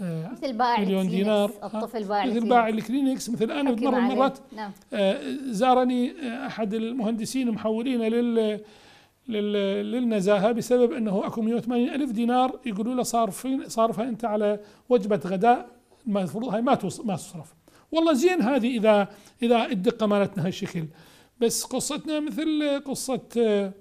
آه، مثل باع مليون دينار الطفل باع آه، مثل باع الكلينكس مثل انا مره من المرات نعم. زارني احد المهندسين محولين لل للنزاهه بسبب انه اكو 180 الف دينار يقولوا له صارفين صارفها انت على وجبه غداء المفروض هاي ما ما تصرف والله زين هذه اذا اذا الدقه مالتنا هالشكل بس قصتنا مثل قصة آه،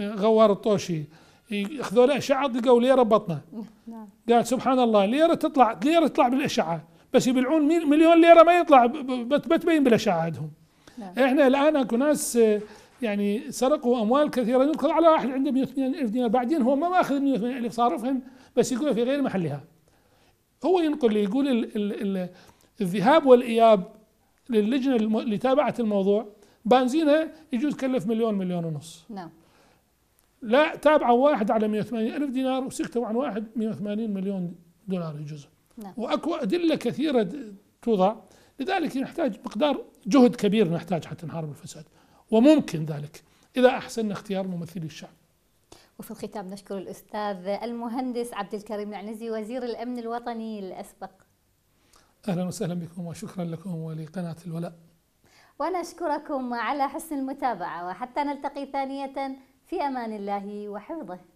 غوار الطوشي اخذوا له اشعه لقوا ليره بطنه إيه، نعم قال سبحان الله ليره تطلع ليره تطلع بالاشعه بس يبلعون مليون ليره ما يطلع بتبين بالاشعه عندهم نعم. احنا الان اكو ناس آه، يعني سرقوا اموال كثيره ينقض على واحد عنده 180000 دينار بعدين هو ما ماخذ 180000 صارفهم بس يقول في غير محلها هو ينقل لي يقول الذهاب والاياب للجنه اللي تابعت الموضوع بنزينها يجوز كلف مليون مليون ونص نعم لا تابعة واحد على 180 ألف دينار وسكتوا عن واحد 180 مليون دولار يجوز نعم. وأكو أدلة كثيرة توضع لذلك نحتاج مقدار جهد كبير نحتاج حتى نحارب الفساد وممكن ذلك إذا أحسن اختيار ممثلي الشعب وفي الختام نشكر الأستاذ المهندس عبد الكريم العنزي وزير الأمن الوطني الأسبق أهلا وسهلا بكم وشكرا لكم ولقناة الولاء وأنا أشكركم على حسن المتابعة وحتى نلتقي ثانية في أمان الله وحفظه